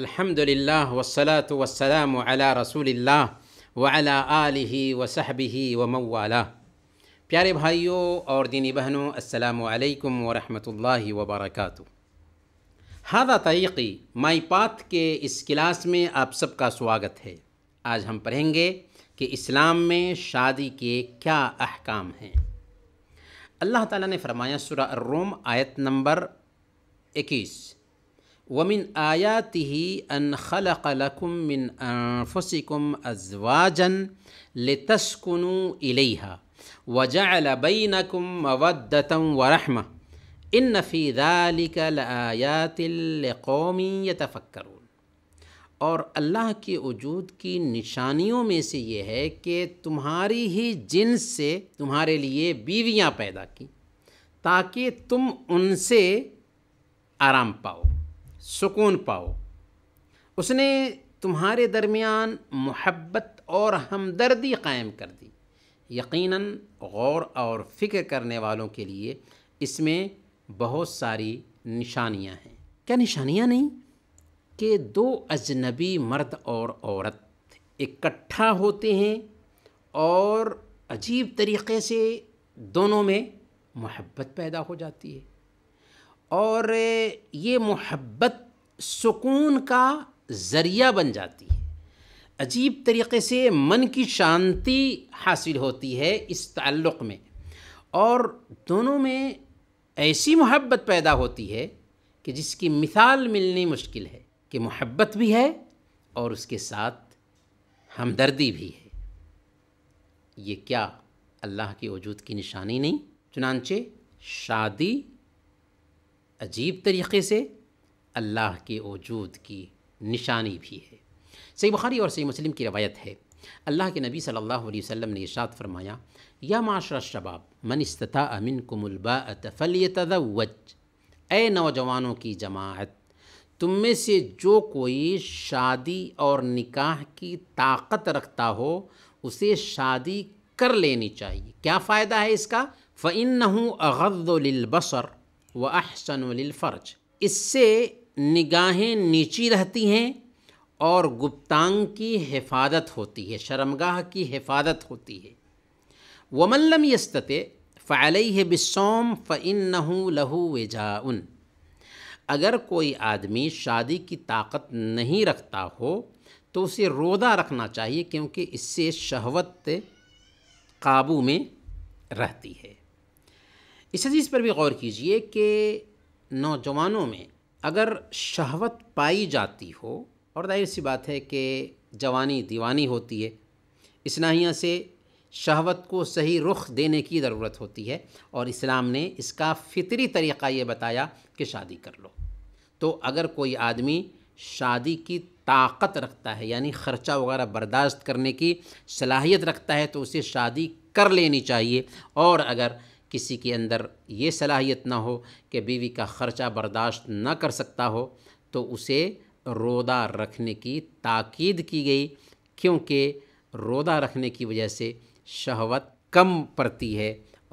अल्हम्दुलिल्लाह वसलात वसलाम अला रसूलिल्लाह व अला आलिही व सहबिही व मवाला प्यारे भाइयों और दीनी बहनों अस्सलाम वरहमतुल्लाहि व हादा तरीक़ी माई पाथ के इस क्लास में आप सबका स्वागत है आज हम पढ़ेंगे कि इस्लाम में शादी के क्या अहकाम हैं اللہ تعالیٰ نے فرمایا سورہ الروم آیت نمبر اکیس وَمِنْ آیَاتِهِ أَنْ خَلَقَ لَكُم مِّنْ أَنفُسِكُمْ أَزْوَاجًا لِتَسْكُنُوا إِلَيْهَا وَجَعَلَ بَيْنَكُم مَوَدَّةً وَرَحْمَةً إِنَّ فِي ذَلِكَ لَآيَاتٍ لِقَوْمٍ يَتَفَكَّرُونَ और अल्लाह के वजूद की निशानियों में से ये है कि तुम्हारी ही जिन्स से तुम्हारे लिए बीवियां पैदा की ताकि तुम उनसे आराम पाओ सुकून पाओ उसने तुम्हारे दरमियान मोहब्बत और हमदर्दी कायम कर दी यकीनन गौर और फिक्र करने वालों के लिए इसमें बहुत सारी निशानियां हैं क्या निशानियां नहीं कि दो अजनबी मर्द और औरत इकट्ठा होते हैं और अजीब तरीक़े से दोनों में मोहब्बत पैदा हो जाती है और ये मोहब्बत सुकून का ज़रिया बन जाती है अजीब तरीक़े से मन की शांति हासिल होती है इस ताल्लुक़ में और दोनों में ऐसी मोहब्बत पैदा होती है कि जिसकी मिसाल मिलनी मुश्किल है कि मोहब्बत भी है और उसके साथ हमदर्दी भी है ये क्या अल्लाह के वजूद की निशानी नहीं चुनानचे शादी अजीब तरीक़े से अल्लाह के वजूद की निशानी भी है सही बुखारी और सही मुस्लिम की रवायत है अल्लाह के नबी सल्लल्लाहु अलैहि वसल्लम ने इशात फरमाया या माशरा शबाब मन इस्तता अमिन कुमलबा फल तदवज ए नौजवानों की जमात तुम में से जो कोई शादी और निकाह की ताकत रखता हो उसे शादी कर लेनी चाहिए क्या फ़ायदा है इसका फ़िन नहूँ अगदुलबसर व अहसन अहसनफर्ज इससे निगाहें नीची रहती हैं और गुप्तांग की हिफाजत होती है शर्मगाह की हिफाजत होती है वमल्लम यस्तते फ़ैल है बिसोम फ़िन नहूँ लहू वजाउन अगर कोई आदमी शादी की ताकत नहीं रखता हो तो उसे रोदा रखना चाहिए क्योंकि इससे शहवत काबू में रहती है इस चीज़ पर भी गौर कीजिए कि नौजवानों में अगर शहवत पाई जाती हो और जाहिर सी बात है कि जवानी दीवानी होती है इस से शहवत को सही रुख देने की ज़रूरत होती है और इस्लाम ने इसका फितरी तरीक़ा ये बताया कि शादी कर लो तो अगर कोई आदमी शादी की ताकत रखता है यानी ख़र्चा वगैरह बर्दाश्त करने की सलाहियत रखता है तो उसे शादी कर लेनी चाहिए और अगर किसी के अंदर ये सलाहियत ना हो कि बीवी का ख़र्चा बर्दाश्त ना कर सकता हो तो उसे रोदा रखने की ताकीद की गई क्योंकि रोदा रखने की वजह से शहवत कम पड़ती है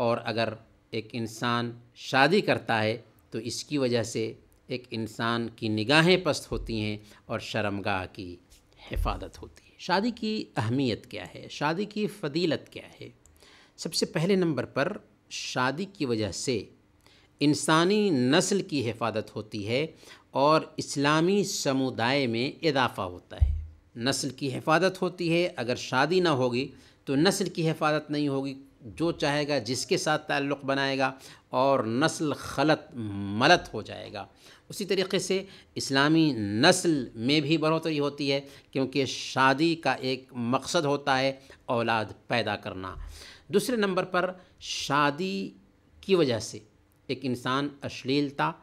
और अगर एक इंसान शादी करता है तो इसकी वजह से एक इंसान की निगाहें पस्त होती हैं और शर्मगाह की हिफाजत होती है शादी की अहमियत क्या है शादी की फ़दीलत क्या है सबसे पहले नंबर पर शादी की वजह से इंसानी नस्ल की हिफाजत होती है और इस्लामी समुदाय में इजाफ़ा होता है नस्ल की हिफाजत होती है अगर शादी ना होगी तो नस्ल की हिफाजत नहीं होगी जो चाहेगा जिसके साथ ताल्लुक़ बनाएगा और नस्ल खलत मलत हो जाएगा उसी तरीके से इस्लामी नस्ल में भी बढ़ोतरी होती है क्योंकि शादी का एक मकसद होता है औलाद पैदा करना दूसरे नंबर पर शादी की वजह से एक इंसान अश्लीलता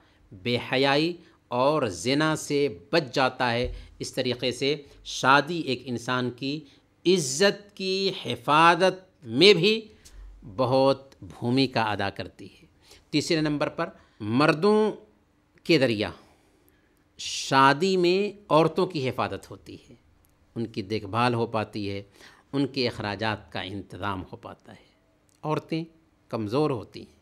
बेहयाई और जना से बच जाता है इस तरीके से शादी एक इंसान की इज़्ज़त की हिफाजत में भी बहुत भूमिका अदा करती है तीसरे नंबर पर मर्दों के दरिया शादी में औरतों की हिफाजत होती है उनकी देखभाल हो पाती है उनके अखराज का इंतज़ाम हो पाता है औरतें कमज़ोर होती हैं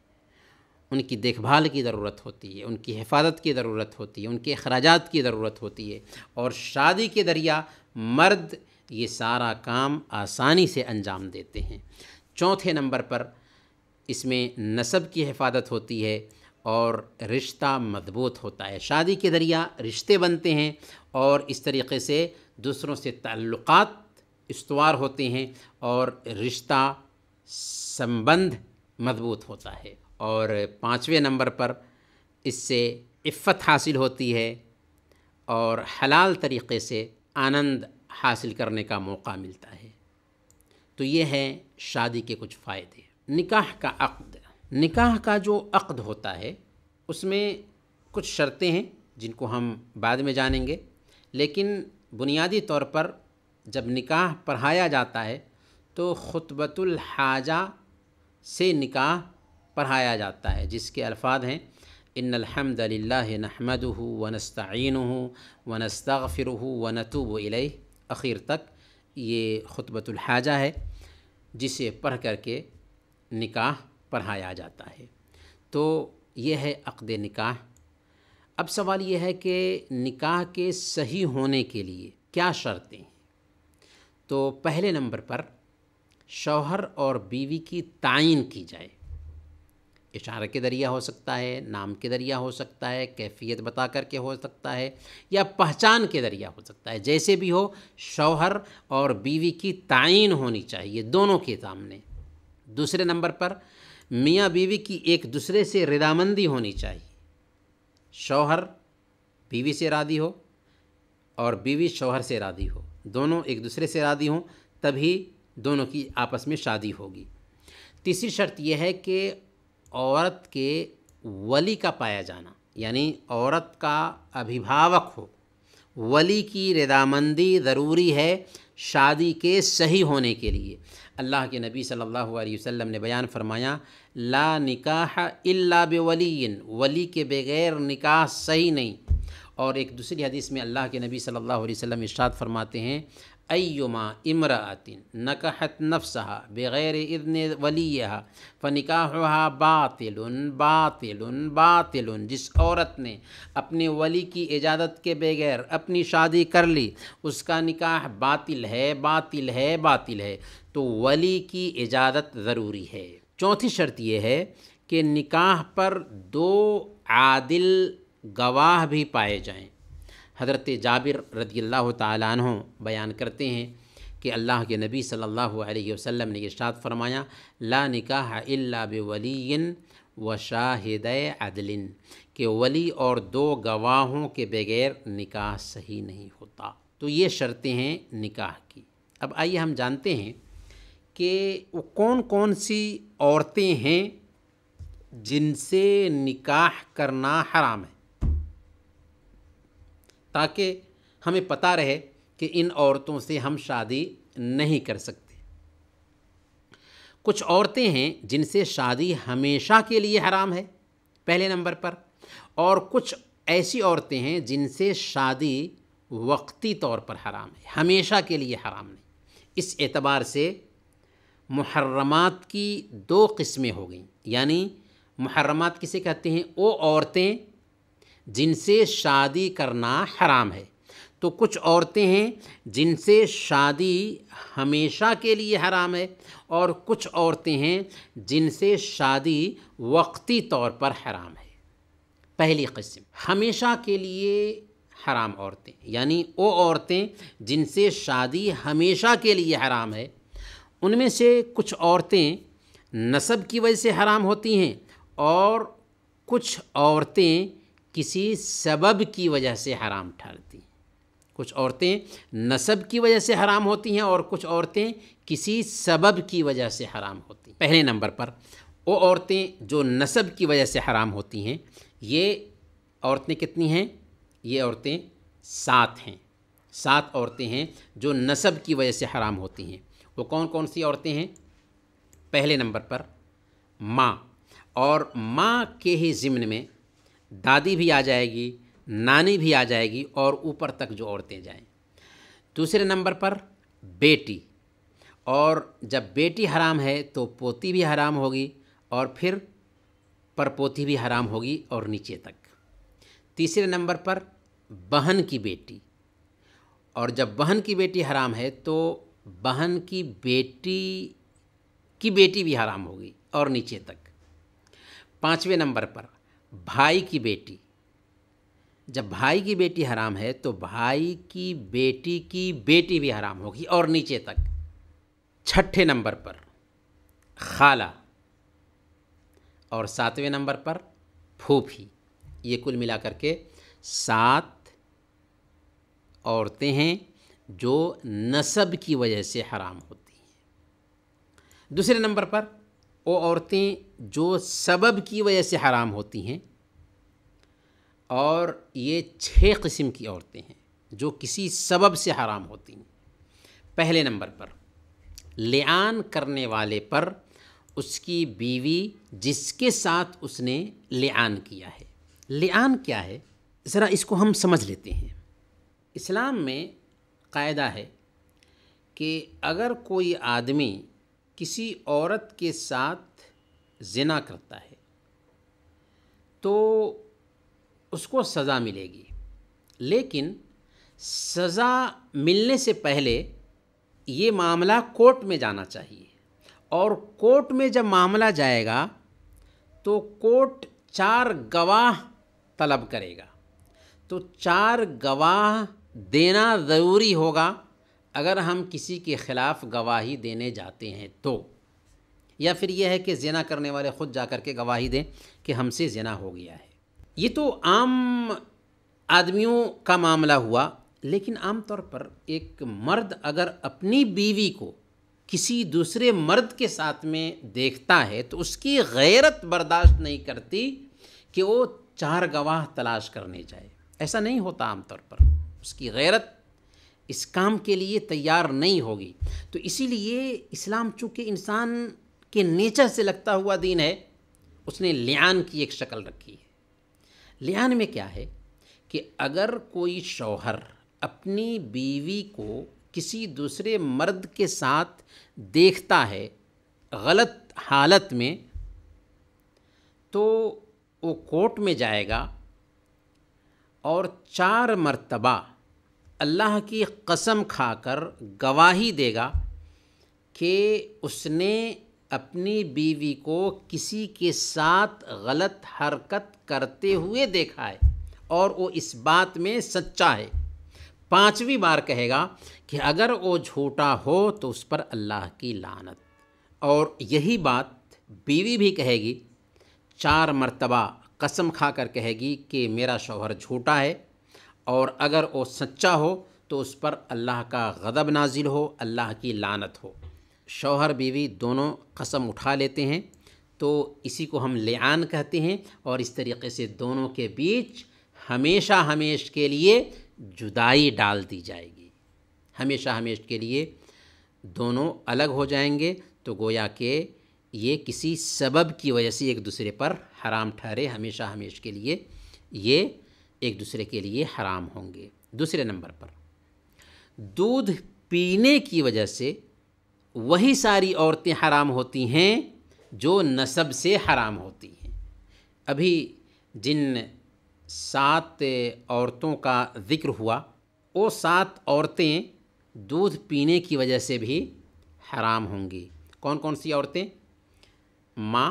उनकी देखभाल की ज़रूरत होती है उनकी हिफाजत की ज़रूरत होती है उनके अखराज की ज़रूरत होती है और शादी के दरिया मर्द ये सारा काम आसानी से अंजाम देते हैं चौथे नंबर पर इसमें नसब की हिफाजत होती है और रिश्ता मजबूत होता है शादी के ज़रिया रिश्ते बनते हैं और इस तरीके से दूसरों से ताल्लुकात इस्तवार होते हैं और रिश्ता संबंध मजबूत होता है और पाँचवें नंबर पर इससे इफ़त हासिल होती है और हलाल तरीक़े से आनंद हासिल करने का मौका मिलता है तो ये है शादी के कुछ फ़ायदे निकाह का अक्द निकाह का जो अक्द होता है उसमें कुछ शर्तें हैं जिनको हम बाद में जानेंगे लेकिन बुनियादी तौर पर जब निकाह पढ़ाया जाता है तो ख़ुतबतुल हाजा से निकाह पढ़ाया जाता है जिसके अल्फाज हैं इन अलहमदिल्ला नहमद व नस्तिन व नस्तफ़िर व नतूब अख़ीर तक ये ख़ुतबतुलहाजा है जिसे पढ़ करके निकाह पढ़ाया जाता है तो ये है अक़द निकाह अब सवाल यह है कि निकाह के सही होने के लिए क्या शर्तें हैं तो पहले नंबर पर शौहर और बीवी की तयन की जाए इशारे के ज़रिया हो सकता है नाम के ज़रिया हो सकता है कैफियत बता कर के हो सकता है या पहचान के ज़रिया हो सकता है जैसे भी हो शौहर और बीवी की तयन होनी चाहिए दोनों के सामने दूसरे नंबर पर मियाँ बीवी की एक दूसरे से रदामंदी होनी चाहिए शौहर बीवी से रादी हो और बीवी शौहर से राधी हो दोनों एक दूसरे से राधी हों तभी दोनों की आपस में शादी होगी तीसरी शर्त यह है कि औरत के वली का पाया जाना यानी औरत का अभिभावक हो वली की रदामंदी ज़रूरी है शादी के सही होने के लिए अल्लाह के नबी सल्लल्लाहु अलैहि वसल्लम ने बयान फरमाया ला निकाह इल्ला बेवलिन वली के बग़ैर निकाह सही नहीं और एक दूसरी हदीस में अल्लाह के नबी सल्लल्लाहु अलैहि वसल्लम इरशाद फरमाते हैं अयुमा इमरातिन नकहत नफसहा बग़ैर इदन वलीहा फ़निका बातिल बातिल बातिल जिस औरत ने अपने वली की इजाज़त के बगैर अपनी शादी कर ली उसका निकाह बातिल है बातिल है बातिल है तो वली की इजाज़त ज़रूरी है चौथी शर्त यह है कि निकाह पर दो आदिल गवाह भी पाए जाएं हज़रत जाबिर रदी अल्लाह तहों बयान करते हैं कि अल्लाह के नबी सल्लल्लाहु अलैहि वसल्लम ने इरशाद फरमाया ला निकाह इल्ला बिवलियन व शाहिद अदलिन के वली और दो गवाहों के बगैर निकाह सही नहीं होता तो ये शर्तें हैं निकाह की अब आइए हम जानते हैं कि वो कौन कौन सी औरतें हैं जिनसे निकाह करना हराम है ताकि हमें पता रहे कि इन औरतों से हम शादी नहीं कर सकते कुछ औरतें हैं जिनसे शादी हमेशा के लिए हराम है पहले नंबर पर और कुछ ऐसी औरतें हैं जिनसे शादी वक्ती तौर पर हराम है हमेशा के लिए हराम नहीं इस एतबार से मुहर्रमात की दो किस्में हो गई यानी मुहर्रमात किसे कहते हैं वो औरतें जिनसे शादी करना हराम है तो कुछ औरतें हैं जिनसे शादी हमेशा के लिए हराम है और कुछ औरतें हैं जिनसे शादी वक्ती तौर पर हराम है पहली कस्म हमेशा के लिए हराम औरतें यानी वो औरतें जिनसे शादी हमेशा के लिए हराम है उनमें से कुछ औरतें नस्ब की वजह से हराम होती हैं और कुछ औरतें किसी सबब की वजह से हराम ठहरती हैं कुछ औरतें नसब की वजह से हराम होती हैं और कुछ औरतें किसी सबब की वजह से हराम होती हैं पहले नंबर पर वो औरतें जो नसब की वजह से हराम होती हैं ये औरतें कितनी हैं ये औरतें सात हैं सात औरतें हैं जो नसब की वजह से हराम होती हैं वो कौन कौन सी औरतें हैं पहले नंबर पर माँ और माँ के ही ज़िम्न में दादी भी आ जाएगी नानी भी आ जाएगी और ऊपर तक जो औरतें जाएं दूसरे नंबर पर बेटी और जब बेटी हराम है तो पोती भी हराम होगी और फिर परपोती भी हराम होगी और नीचे तक तीसरे नंबर पर बहन की बेटी और जब बहन की बेटी हराम है तो बहन की बेटी की बेटी भी हराम होगी और नीचे तक पाँचवें नंबर पर भाई की बेटी जब भाई की बेटी हराम है तो भाई की बेटी की बेटी भी हराम होगी और नीचे तक छठे नंबर पर खाला और सातवें नंबर पर फूफी ये कुल मिलाकर के सात औरतें हैं जो नसब की वजह से हराम होती हैं दूसरे नंबर पर वो औरतें जो सबब की वजह से हराम होती हैं और ये छः किस्म की औरतें हैं जो किसी सबब से हराम होती हैं पहले नंबर पर आन करने वाले पर उसकी बीवी जिसके साथ उसने आन किया है आन क्या है ज़रा इसको हम समझ लेते हैं इस्लाम में कायदा है कि अगर कोई आदमी किसी औरत के साथ जिना करता है तो उसको सज़ा मिलेगी लेकिन सज़ा मिलने से पहले ये मामला कोर्ट में जाना चाहिए और कोर्ट में जब मामला जाएगा तो कोर्ट चार गवाह तलब करेगा तो चार गवाह देना ज़रूरी होगा अगर हम किसी के ख़िलाफ़ गवाही देने जाते हैं तो या फिर यह है कि जना करने वाले ख़ुद जा कर के गवाही दें कि हमसे जना हो गया है ये तो आम आदमियों का मामला हुआ लेकिन आम तौर पर एक मर्द अगर अपनी बीवी को किसी दूसरे मर्द के साथ में देखता है तो उसकी गैरत बर्दाश्त नहीं करती कि वो चार गवाह तलाश करने जाए ऐसा नहीं होता आमतौर पर उसकी गैरत इस काम के लिए तैयार नहीं होगी तो इसीलिए इस्लाम चूँकि इंसान के नेचर से लगता हुआ दीन है उसने लियान की एक शक्ल रखी है लियान में क्या है कि अगर कोई शौहर अपनी बीवी को किसी दूसरे मर्द के साथ देखता है गलत हालत में तो वो कोर्ट में जाएगा और चार मर्तबा अल्लाह की कसम खाकर गवाही देगा कि उसने अपनी बीवी को किसी के साथ गलत हरकत करते हुए देखा है और वो इस बात में सच्चा है पांचवी बार कहेगा कि अगर वो झूठा हो तो उस पर अल्लाह की लानत और यही बात बीवी भी कहेगी चार मर्तबा कसम खाकर कहेगी कि मेरा शोहर झूठा है और अगर वो सच्चा हो तो उस पर अल्लाह का गदब नाजिल हो अल्लाह की लानत हो शौहर बीवी दोनों कसम उठा लेते हैं तो इसी को हम लियान कहते हैं और इस तरीके से दोनों के बीच हमेशा हमेश के लिए जुदाई डाल दी जाएगी हमेशा हमेश के लिए दोनों अलग हो जाएंगे तो गोया के ये किसी सबब की वजह से एक दूसरे पर हराम ठहरे हमेशा हमेश के लिए ये एक दूसरे के लिए हराम होंगे दूसरे नंबर पर दूध पीने की वजह से वही सारी औरतें हराम होती हैं जो नसब से हराम होती हैं अभी जिन सात औरतों का जिक्र हुआ वो सात औरतें दूध पीने की वजह से भी हराम होंगी कौन कौन सी औरतें माँ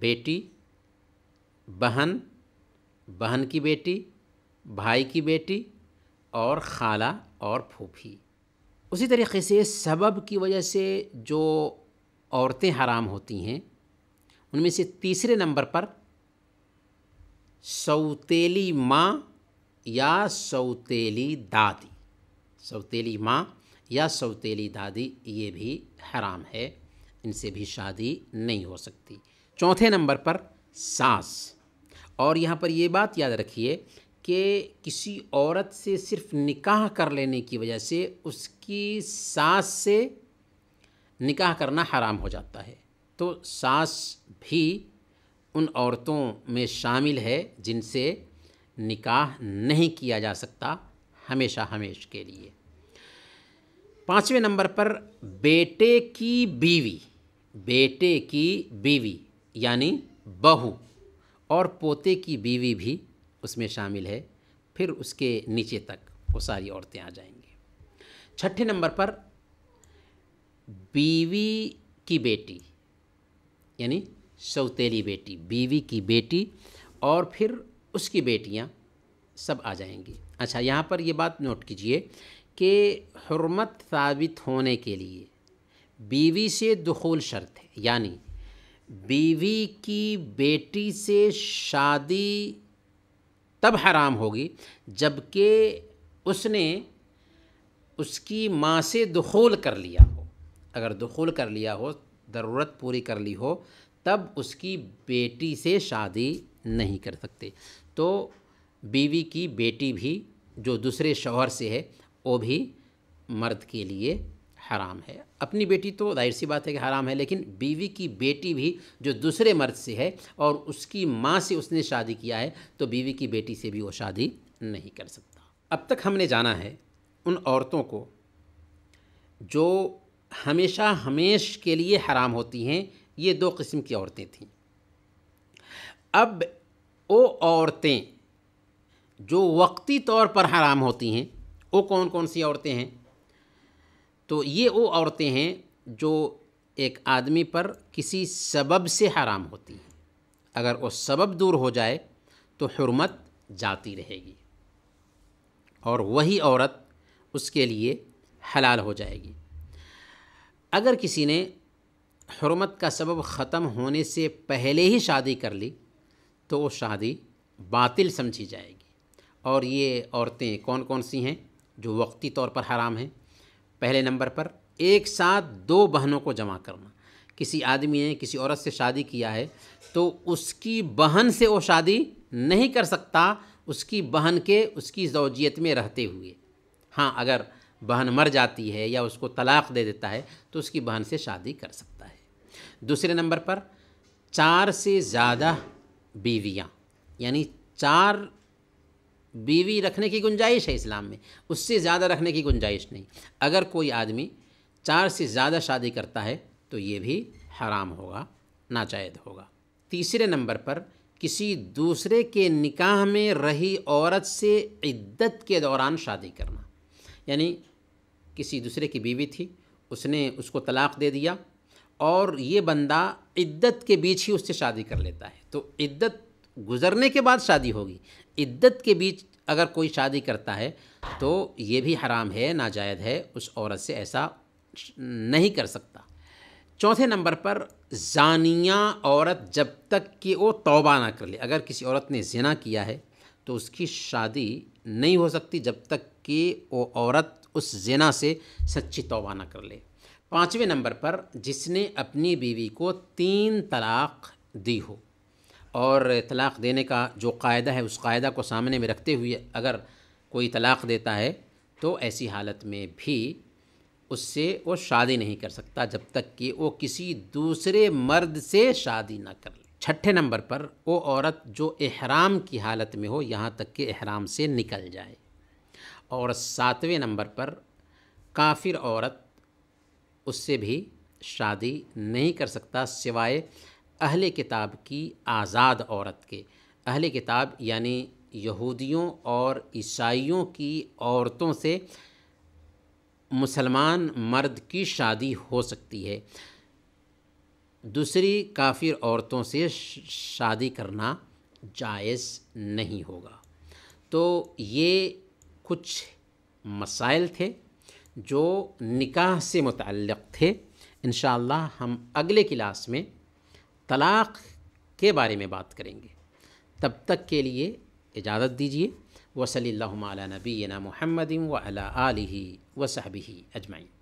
बेटी बहन बहन की बेटी भाई की बेटी और खाला और फूफी उसी तरीके से सबब की वजह से जो औरतें हराम होती हैं उनमें से तीसरे नंबर पर सौतीली माँ या सौतीली दादी सौतीली माँ या सौतीली दादी ये भी हराम है इनसे भी शादी नहीं हो सकती चौथे नंबर पर सास और यहाँ पर ये बात याद रखिए कि किसी औरत से सिर्फ निकाह कर लेने की वजह से उसकी सास से निकाह करना हराम हो जाता है तो सास भी उन औरतों में शामिल है जिनसे निकाह नहीं किया जा सकता हमेशा हमेश के लिए पाँचवें नंबर पर बेटे की बीवी बेटे की बीवी यानी बहू और पोते की बीवी भी उसमें शामिल है फिर उसके नीचे तक वो सारी औरतें आ जाएंगी छठे नंबर पर बीवी की बेटी यानी सौतेली बेटी बीवी की बेटी और फिर उसकी बेटियां सब आ जाएंगी अच्छा यहाँ पर ये बात नोट कीजिए कि हरमत साबित होने के लिए बीवी से दखूल शर्त है यानी बीवी की बेटी से शादी तब हराम होगी जबकि उसने उसकी माँ से दखोल कर लिया हो अगर दखोल कर लिया हो ज़रूरत पूरी कर ली हो तब उसकी बेटी से शादी नहीं कर सकते तो बीवी की बेटी भी जो दूसरे शोहर से है वो भी मर्द के लिए हराम है अपनी बेटी तो जाहिर सी बात है कि हराम है लेकिन बीवी की बेटी भी जो दूसरे मर्द से है और उसकी माँ से उसने शादी किया है तो बीवी की बेटी से भी वो शादी नहीं कर सकता अब तक हमने जाना है उन औरतों को जो हमेशा हमेश के लिए हराम होती हैं ये दो किस्म की औरतें थीं अब वो औरतें जो वक्ती तौर पर हराम होती हैं वो कौन कौन सी औरतें हैं तो ये वो औरतें हैं जो एक आदमी पर किसी सबब से हराम होती हैं अगर वो सबब दूर हो जाए तो हरमत जाती रहेगी और वही औरत उसके लिए हलाल हो जाएगी अगर किसी ने हरमत का सबब ख़त्म होने से पहले ही शादी कर ली तो वो शादी बातिल समझी जाएगी और ये औरतें कौन कौन सी हैं जो वक्ती तौर पर हराम हैं पहले नंबर पर एक साथ दो बहनों को जमा करना किसी आदमी ने किसी औरत से शादी किया है तो उसकी बहन से वो शादी नहीं कर सकता उसकी बहन के उसकी जौजियत में रहते हुए हाँ अगर बहन मर जाती है या उसको तलाक़ दे देता है तो उसकी बहन से शादी कर सकता है दूसरे नंबर पर चार से ज़्यादा बीवियाँ यानी चार बीवी रखने की गुंजाइश है इस्लाम में उससे ज़्यादा रखने की गुंजाइश नहीं अगर कोई आदमी चार से ज़्यादा शादी करता है तो ये भी हराम होगा नाजायद होगा तीसरे नंबर पर किसी दूसरे के निकाह में रही औरत से इद्दत के दौरान शादी करना यानी किसी दूसरे की बीवी थी उसने उसको तलाक़ दे दिया और ये बंदा इद्दत के बीच ही उससे शादी कर लेता है तो इद्दत गुज़रने के बाद शादी होगी इद्दत के बीच अगर कोई शादी करता है तो ये भी हराम है नाजायज़ है उस औरत से ऐसा नहीं कर सकता चौथे नंबर पर जानिया औरत जब तक कि वो तौबा ना कर ले अगर किसी औरत ने जिना किया है तो उसकी शादी नहीं हो सकती जब तक कि वो औरत उस जिना से सच्ची तौबा ना कर ले पाँचवें नंबर पर जिसने अपनी बीवी को तीन तलाक़ दी हो और तलाक़ देने का जो कायदा है उस कायदा को सामने में रखते हुए अगर कोई तलाक़ देता है तो ऐसी हालत में भी उससे वो शादी नहीं कर सकता जब तक कि वो किसी दूसरे मर्द से शादी ना कर ले छठे नंबर पर वो औरत जो एहराम की हालत में हो यहाँ तक कि एहराम से निकल जाए और सातवें नंबर पर काफिर औरत उससे भी शादी नहीं कर सकता सिवाय अहल किताब की आज़ाद औरत के अहल किताब यानि यहूदियों और ईसाइयों की औरतों से मुसलमान मर्द की शादी हो सकती है दूसरी काफिर औरतों से शादी करना जायज़ नहीं होगा तो ये कुछ मसाइल थे जो निकाह से मुतक़ थे इन हम अगले क्लास में तलाक़ के बारे में बात करेंगे तब तक के लिए इजाज़त दीजिए वसली नबीना महमदिन व आलि व अजमाइन